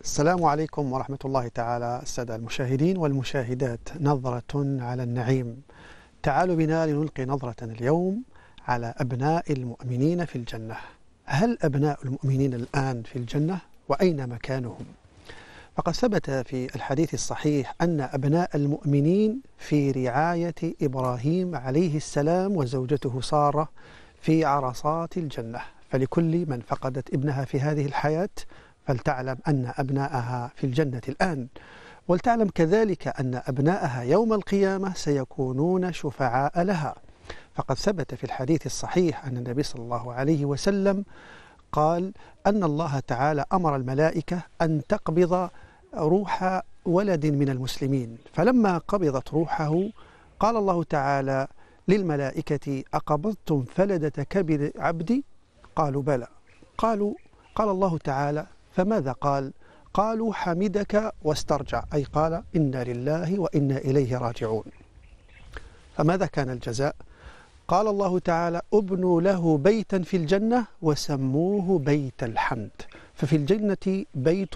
السلام عليكم ورحمة الله تعالى السادة المشاهدين والمشاهدات نظرة على النعيم تعالوا بنا لنلقي نظرة اليوم على أبناء المؤمنين في الجنة هل أبناء المؤمنين الآن في الجنة وأين مكانهم؟ فقد ثبت في الحديث الصحيح أن أبناء المؤمنين في رعاية إبراهيم عليه السلام وزوجته سارة في عرصات الجنة فلكل من فقدت ابنها في هذه الحياة فلتعلم أن أبناءها في الجنة الآن ولتعلم كذلك أن أبناءها يوم القيامة سيكونون شفعاء لها فقد ثبت في الحديث الصحيح أن النبي صلى الله عليه وسلم قال أن الله تعالى أمر الملائكة أن تقبض روح ولد من المسلمين فلما قبضت روحه قال الله تعالى للملائكة أقبضتم فلدة كبد عبدي قالوا بلى قالوا قال الله تعالى فماذا قال قالوا حمدك واسترجع أي قال إنا لله وإنا إليه راجعون فماذا كان الجزاء قال الله تعالى أبنوا له بيتا في الجنة وسموه بيت الحمد ففي الجنة بيت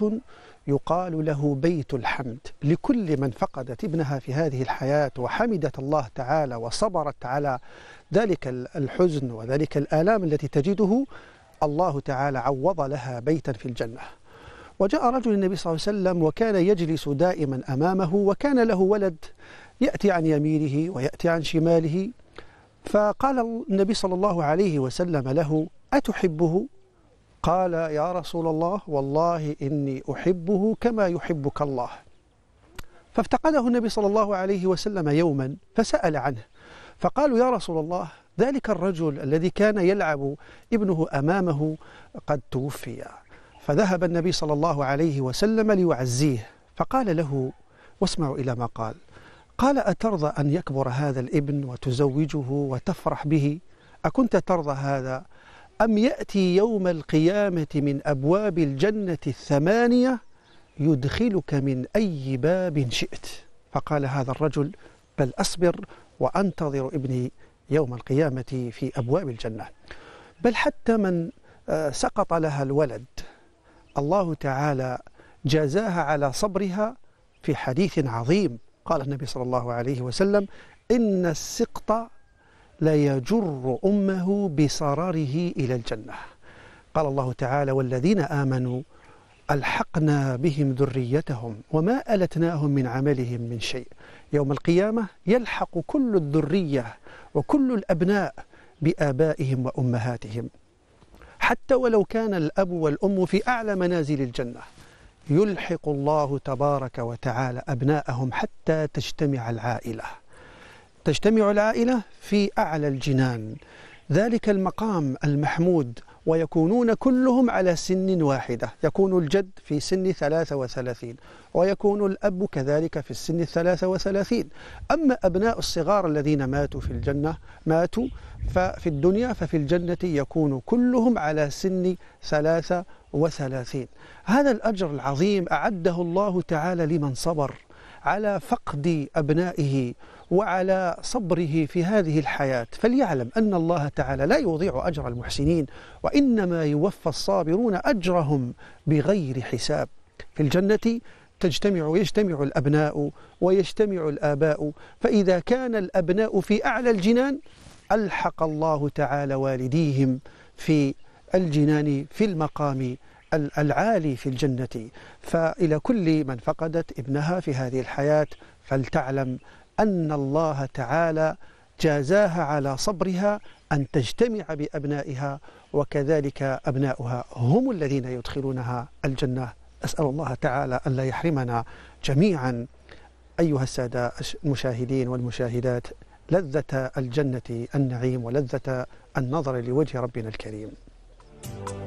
يقال له بيت الحمد لكل من فقدت ابنها في هذه الحياة وحمدت الله تعالى وصبرت على ذلك الحزن وذلك الآلام التي تجده الله تعالى عوض لها بيتا في الجنة وجاء رجل النبي صلى الله عليه وسلم وكان يجلس دائما أمامه وكان له ولد يأتي عن يمينه ويأتي عن شماله فقال النبي صلى الله عليه وسلم له أتحبه قال يا رسول الله والله إني أحبه كما يحبك الله فافتقده النبي صلى الله عليه وسلم يوما فسأل عنه فقالوا يا رسول الله ذلك الرجل الذي كان يلعب ابنه أمامه قد توفي فذهب النبي صلى الله عليه وسلم ليعزيه فقال له واسمعوا إلى ما قال قال أترضى أن يكبر هذا الابن وتزوجه وتفرح به أكنت ترضى هذا أم يأتي يوم القيامة من أبواب الجنة الثمانية يدخلك من أي باب شئت فقال هذا الرجل بل أصبر وأنتظر ابني يوم القيامة في أبواب الجنة بل حتى من آه، سقط لها الولد الله تعالى جازاها على صبرها في حديث عظيم قال النبي صلى الله عليه وسلم إن السقط لا يجر أمه بصراره إلى الجنة قال الله تعالى والذين آمنوا ألحقنا بهم ذريتهم وما ألتناهم من عملهم من شيء يوم القيامة يلحق كل الذرية وكل الأبناء بآبائهم وأمهاتهم حتى ولو كان الأب والأم في أعلى منازل الجنة يلحق الله تبارك وتعالى أبناءهم حتى تجتمع العائلة تجتمع العائلة في أعلى الجنان ذلك المقام المحمود ويكونون كلهم على سن واحدة يكون الجد في سن 33 ويكون الأب كذلك في السن 33 أما أبناء الصغار الذين ماتوا في الجنة ماتوا ففي الدنيا ففي الجنة يكون كلهم على سن 33 هذا الأجر العظيم أعده الله تعالى لمن صبر على فقد أبنائه وعلى صبره في هذه الحياة فليعلم أن الله تعالى لا يضيع أجر المحسنين وإنما يوفى الصابرون أجرهم بغير حساب في الجنة تجتمع يجتمع الأبناء ويجتمع الآباء فإذا كان الأبناء في أعلى الجنان ألحق الله تعالى والديهم في الجنان في المقام العالي في الجنة فإلى كل من فقدت ابنها في هذه الحياة فلتعلم أن الله تعالى جازاها على صبرها أن تجتمع بأبنائها وكذلك أبناؤها هم الذين يدخلونها الجنة أسأل الله تعالى أن لا يحرمنا جميعا أيها السادة المشاهدين والمشاهدات لذة الجنة النعيم ولذة النظر لوجه ربنا الكريم